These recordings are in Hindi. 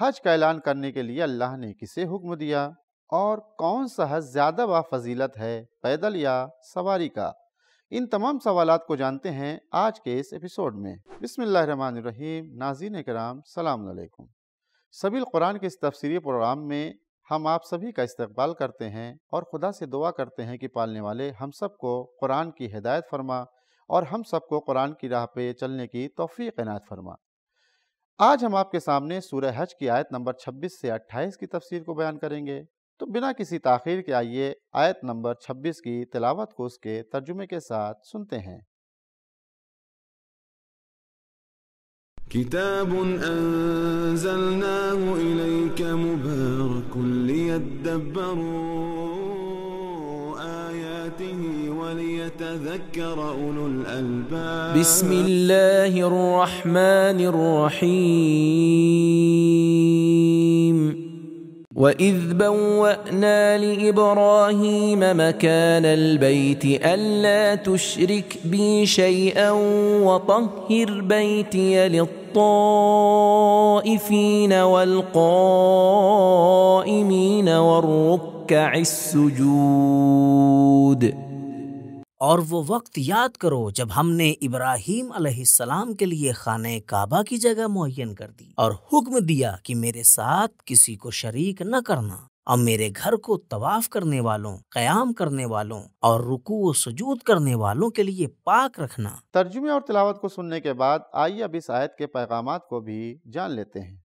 हज का ऐलान करने के लिए अल्लाह ने किसे हुक्म दिया और कौन सा हज ज़्यादा बा फजीलत है पैदल या सवारी का इन तमाम सवाल को जानते हैं आज के इस एपिसोड में बिसमीम नाजीन कराम सलामकुम सभी कुरान के इस तफसरी प्रोग्राम में हम आप सभी का इस्तकबाल करते हैं और खुदा से दुआ करते हैं कि पालने वाले हम सब को कुरान की हिदायत फरमा और हम सबको कुरान की राह पे चलने की तोफ़ी अनायत फरमा आज हम आपके सामने सूरह हज की आयत नंबर 26 से 28 की तफसीर को बयान करेंगे तो बिना किसी ताखिर के आइए आयत नंबर 26 की तिलावत को उसके तर्जुमे के साथ सुनते हैं كتاب أنزلناه إليك مبارك ليتدبروا يذكر أولو الألباب بسم الله الرحمن الرحيم وإذ بوأنا لإبراهيم مكان البيت ألا تشرك بي شيئا وطهر بيتي للطائفين والقائمين والركع السجود और वो वक्त याद करो जब हमने इब्राहिम अलैहिस्सलाम के लिए खाने काबा की जगह मुहैन कर दी और हुक्म दिया कि मेरे साथ किसी को शरीक न करना और मेरे घर को तवाफ करने वालों क्याम करने वालों और रुकू सजूद करने वालों के लिए पाक रखना तर्जुमे और तिलावत को सुनने के बाद आइए अब इस आयत के पैगाम को भी जान लेते हैं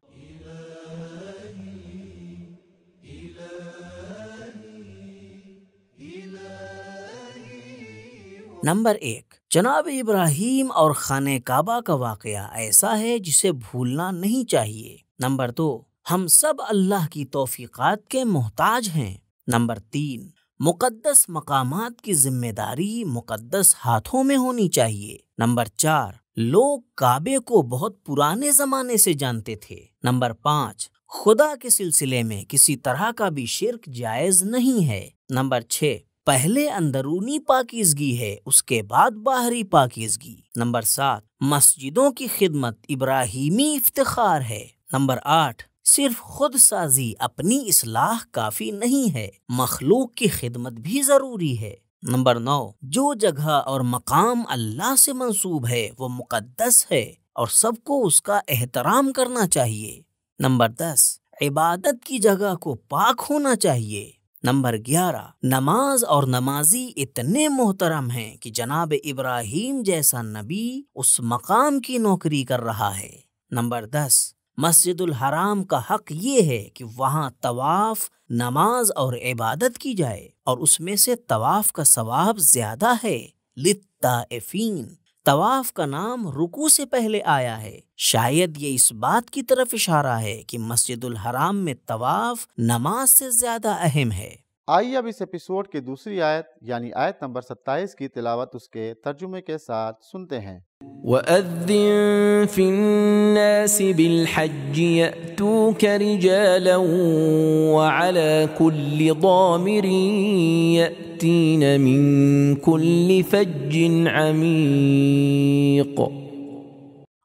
नंबर एक जनाब इब्राहिम और खान काबा का वाक़ ऐसा है जिसे भूलना नहीं चाहिए नंबर दो हम सब अल्लाह की तोफ़ीकत के मोहताज हैं नंबर तीन मुकद्दस मकाम की जिम्मेदारी मुकद्दस हाथों में होनी चाहिए नंबर चार लोग काबे को बहुत पुराने जमाने से जानते थे नंबर पाँच खुदा के सिलसिले में किसी तरह का भी शिरक जायज नहीं है नंबर छः पहले अंदरूनी पाकिजगी है उसके बाद बाहरी पाकिजगी नंबर सात मस्जिदों की खिदमत इब्राहिमी इफ्तार है नंबर आठ सिर्फ खुद साजी अपनी इसलाह काफी नहीं है मखलूक की खिदमत भी जरूरी है नंबर नौ जो जगह और मकाम अल्लाह से मंसूब है वो मुकदस है और सबको उसका एहतराम करना चाहिए नंबर दस इबादत की जगह को पाक होना चाहिए नंबर ग्यारह नमाज और नमाजी इतने मोहतरम हैं कि जनाब इब्राहिम जैसा नबी उस मकाम की नौकरी कर रहा है नंबर दस मस्जिदुल हराम का हक ये है कि वहाँ तवाफ नमाज और इबादत की जाए और उसमें से तवाफ का सवाब ज्यादा है लित्ताफीन तवाफ का नाम रुकू से पहले आया है शायद ये इस बात की तरफ इशारा है कि मस्जिद हराम में तवाफ नमाज से ज्यादा अहम है اب اس اپیسوڈ کے دوسری آیت یعنی آیت نمبر ستائیس کی تلاوت اس کے ترجمے کے ساتھ سنتے ہیں وأذن في الناس بالحج يأتوك رجالا وعلى كل ضامر يأتين من كل فج عميق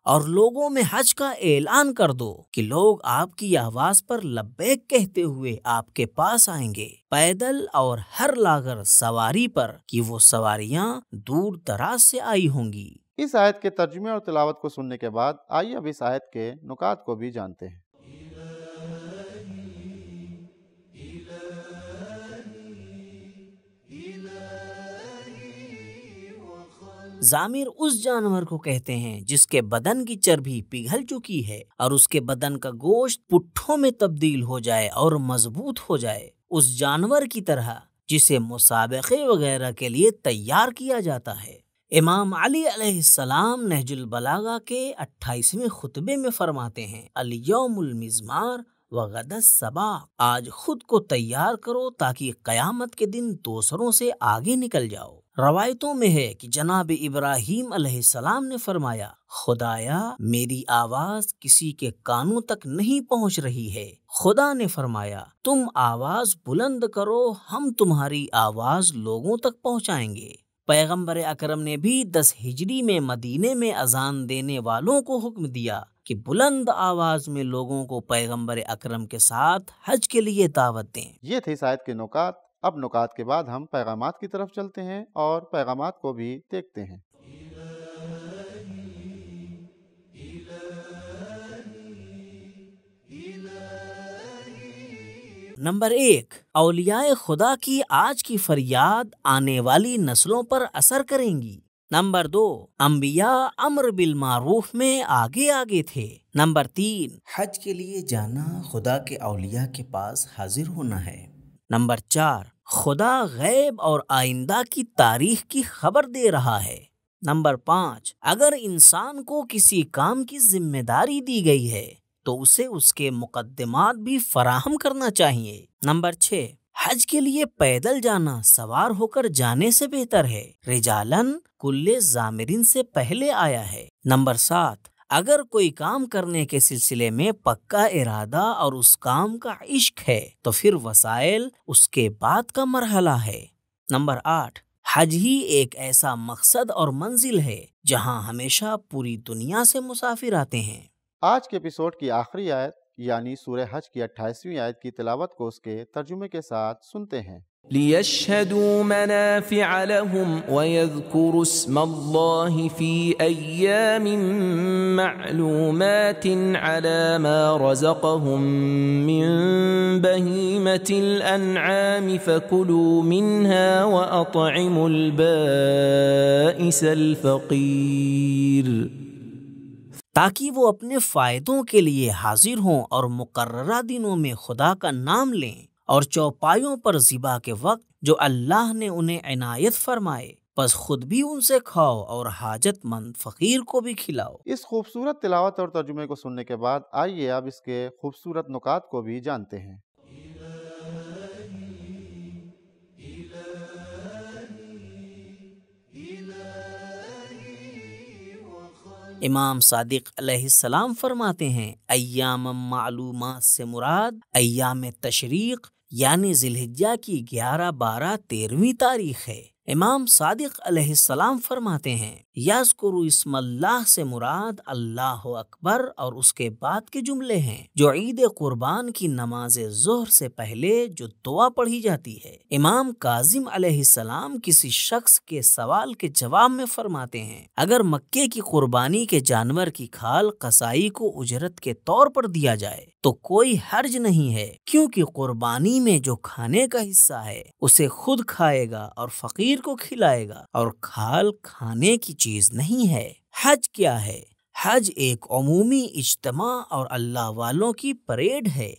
और लोगों में हज का ऐलान कर दो कि लोग आपकी आवाज पर लब्बैक कहते हुए आपके पास आएंगे पैदल और हर लागर सवारी पर कि वो सवारियां दूर दराज से आई होंगी इस आयत के तर्जुमे और तिलावत को सुनने के बाद आइए अब इस आयत के नुकात को भी जानते हैं जामिर उस जानवर को कहते हैं जिसके बदन की चर्बी पिघल चुकी है और उसके बदन का गोश्त पुट्ठों में तब्दील हो जाए और मजबूत हो जाए उस जानवर की तरह जिसे मुसाबे वगैरह के लिए तैयार किया जाता है इमाम अली अलैहिस्सलाम नहजुल बलागा के 28वें खुतबे में फरमाते हैं अलियमल मिजमार वगदस सबा आज खुद को तैयार करो ताकि कयामत के दिन दूसरों से आगे निकल जाओ रवायतों में है कि जनाब इब्राहिम अलैहिस्सलाम ने फरमाया खुदाया मेरी आवाज किसी के कानों तक नहीं पहुंच रही है खुदा ने फरमाया तुम आवाज बुलंद करो हम तुम्हारी आवाज लोगों तक पहुंचाएंगे पैगंबर अकरम ने भी दस हिजरी में मदीने में अजान देने वालों को हुक्म दिया कि बुलंद आवाज में लोगों को पैगम्बर अक्रम के साथ हज के लिए दावत दें ये थे शायद के नुकात अब नुकात के बाद हम पैगाम की तरफ चलते हैं और पैगाम को भी देखते हैं नंबर एक अलियाए खुदा की आज की फरियाद आने वाली नस्लों पर असर करेंगी नंबर दो अम्बिया अमर बिल मारूफ में आगे आगे थे नंबर तीन हज के लिए जाना खुदा के अलिया के पास हाजिर होना है नंबर चार खुदा गैब और आइंदा की तारीख की खबर दे रहा है नंबर पाँच अगर इंसान को किसी काम की जिम्मेदारी दी गई है तो उसे उसके मुकदमात भी फराहम करना चाहिए नंबर छः हज के लिए पैदल जाना सवार होकर जाने से बेहतर है रिजालन कुल्ले जामिरिन से पहले आया है नंबर सात अगर कोई काम करने के सिलसिले में पक्का इरादा और उस काम का इश्क है तो फिर वसाइल उसके बाद का मरहला है नंबर आठ हज ही एक ऐसा मकसद और मंजिल है जहां हमेशा पूरी दुनिया से मुसाफिर आते हैं आज के एपिसोड की आखिरी आयत سورہ حج کی اٹھائیسویں آیت کی تلاوت کو اس کے ترجمے کے ساتھ سنتے ہیں ليشهدوا منافع لهم ويذكروا اسم الله في أيام معلومات على ما رزقهم من بهيمة الأنعام فكلوا منها وأطعموا البائس الفقير ताकि वो अपने फ़ायदों के लिए हाजिर हों और मुकर दिनों में खुदा का नाम लें और चौपाइयों पर ज़िबा के वक्त जो अल्लाह ने उन्हें इनायत फरमाए बस खुद भी उनसे खाओ और हाजतमंद फ़कीर को भी खिलाओ इस खूबसूरत तिलावत और तर्जुमे को सुनने के बाद आइए आप इसके खूबसूरत नुकात को भी जानते हैं इमाम सादिक सलाम फरमाते हैं अयाम मालूम से मुराद अयाम तशरीक यानी जिलहिजा की ग्यारह बारह तेरहवीं तारीख है इमाम सादिक अलैहिस्सलाम फरमाते हैं याजकुरु इसमल्लाह से मुराद अल्लाह अकबर और उसके बाद के जुमले हैं जो ईद कुर्बान की नमाज जोहर से पहले जो दुआ पढ़ी जाती है इमाम काजिम अलैहिस्सलाम किसी शख्स के सवाल के जवाब में फरमाते हैं अगर मक्के की कुर्बानी के जानवर की खाल कसाई को उजरत के तौर पर दिया जाए तो कोई हर्ज नहीं है क्योंकि कुर्बानी में जो खाने का हिस्सा है उसे खुद खाएगा और फकीर शरीर को खिलाएगा और खाल खाने की चीज नहीं है हज क्या है हज एक अमूमी इज्तमा और अल्लाह वालों की परेड है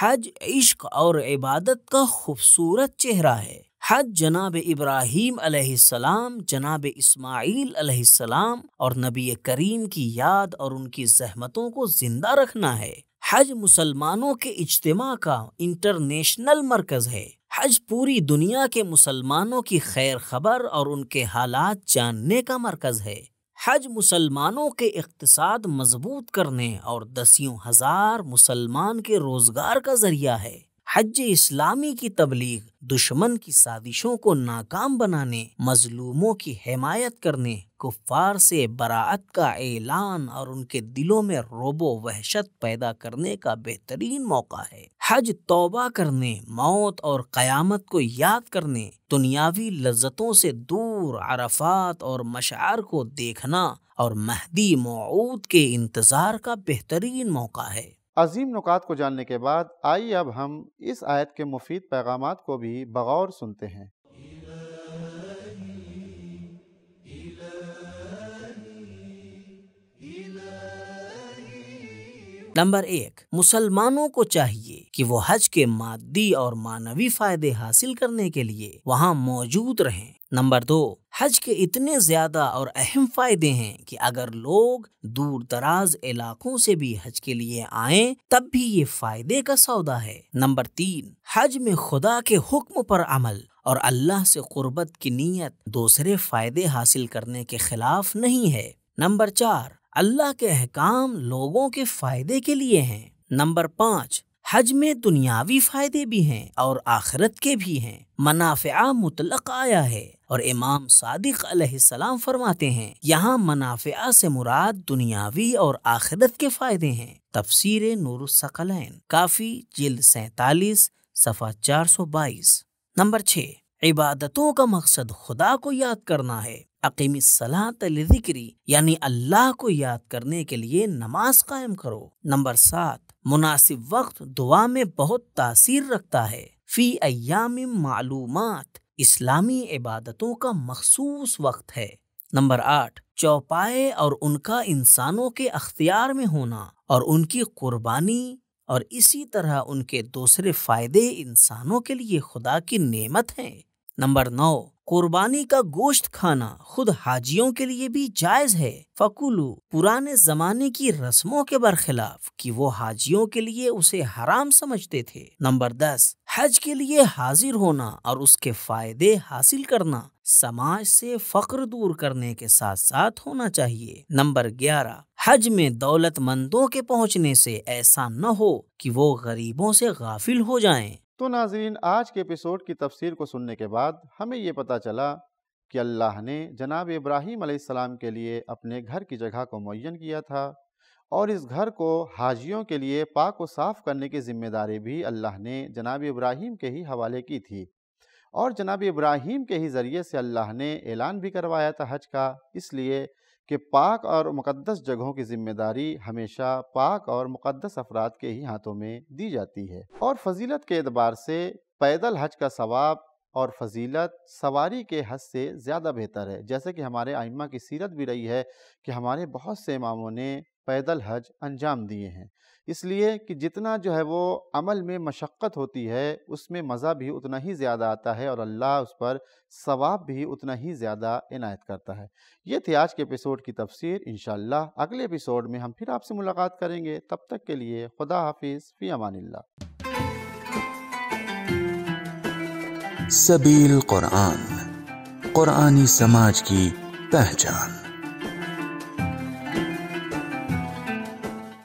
हज इश्क और इबादत का खूबसूरत चेहरा है हज जनाब इब्राहिम अलैहिस्सलाम जनाब इस्माइल अलैहिस्सलाम और नबी करीम की याद और उनकी जहमतों को जिंदा रखना है हज मुसलमानों के इज्तम का इंटरनेशनल मरकज है हज पूरी दुनिया के मुसलमानों की खैर खबर और उनके हालात जानने का मरकज है हज मुसलमानों के इकतसाद मजबूत करने और दसियों हजार मुसलमान के रोजगार का जरिया है हज इस्लामी की तबलीग दुश्मन की साजिशों को नाकाम बनाने मजलूमों की हमायत करने कुफ़ार से बरात का ऐलान और उनके दिलों में रोबो वहशत पैदा करने का बेहतरीन मौका है हज तौबा करने मौत और क़यामत को याद करने दुनियावी लज्जतों से दूर अरफात और मशार को देखना और महदी मौत के इंतज़ार का बेहतरीन मौका है अजीम नुकात को जानने के बाद आइए अब हम इस आयत के मुफीद पैगाम को भी बगौर सुनते हैं नंबर एक मुसलमानों को चाहिए कि वो हज के मादी और मानवी फायदे हासिल करने के लिए वहाँ मौजूद रहें नंबर दो हज के इतने ज्यादा और अहम फायदे हैं कि अगर लोग दूर दराज इलाकों से भी हज के लिए आए तब भी ये फायदे का सौदा है नंबर तीन हज में खुदा के हुक्म पर अमल और अल्लाह से कुर्बत की नीयत दूसरे फायदे हासिल करने के खिलाफ नहीं है नंबर चार अल्लाह के अहकाम लोगों के फायदे के लिए हैं नंबर पाँच हज में दुनियावी फायदे भी हैं और आखिरत के भी हैं मुनाफिया मुतलक आया है और इमाम सादिक अलैहिस्सलाम फरमाते हैं यहाँ मुनाफिया से मुराद दुनियावी और आखिरत के फायदे हैं तफसीर सकलैन काफ़ी जिल्द सैतालीस सफ़ा चार सौ बाईस नंबर छः इबादतों का मकसद खुदा को याद करना है लिदिक्री यानी अल्लाह को याद करने के लिए नमाज कायम करो नंबर सात मुनासिब वक्त दुआ में बहुत तासीर रखता है फी अयाम मालूम इस्लामी इबादतों का मखसूस वक्त है नंबर आठ चौपाए और उनका इंसानों के अख्तियार में होना और उनकी कुर्बानी और इसी तरह उनके दूसरे फायदे इंसानों के लिए खुदा की नेमत हैं नंबर नौ कुर्बानी का गोश्त खाना खुद हाजियों के लिए भी जायज है फकुलू पुराने जमाने की रस्मों के बरखिलाफ कि वो हाजियों के लिए उसे हराम समझते थे नंबर दस हज के लिए हाजिर होना और उसके फायदे हासिल करना समाज से फक्र दूर करने के साथ साथ होना चाहिए नंबर ग्यारह हज में दौलतमंदों के पहुंचने से ऐसा न हो कि वो गरीबों से गाफिल हो जाएं। तो नाजरीन आज के एपिसोड की तफसीर को सुनने के बाद हमें ये पता चला कि अल्लाह ने जनाब इब्राहीम आसमाम के लिए अपने घर की जगह को मुन किया था और इस घर को हाजियों के लिए पाक को साफ़ करने की जिम्मेदारी भी अल्लाह ने जनाब इब्राहीम के ही हवाले की थी और जनाब इब्राहीम के ही ज़रिए से अल्लाह ने ऐलान भी करवाया था हज का इसलिए कि पाक और मुक़दस जगहों की जिम्मेदारी हमेशा पाक और मुक़दस अफराद के ही हाथों में दी जाती है और फजीलत के एतबार से पैदल हज का सवाब और फजीलत सवारी के हज से ज़्यादा बेहतर है जैसे कि हमारे आइमा की सीरत भी रही है कि हमारे बहुत से इमामों ने पैदल हज अंजाम दिए हैं इसलिए कि जितना जो है वो अमल में मशक्क़त होती है उसमें मज़ा भी उतना ही ज़्यादा आता है और अल्लाह उस पर सवाब भी उतना ही ज़्यादा इनायत करता है ये थी आज के एपिसोड की तफसीर इन अगले एपिसोड में हम फिर आपसे मुलाकात करेंगे तब तक के लिए खुदा हाफिज़ फ़ी अमान सबील कुरान कुरानी समाज की पहचान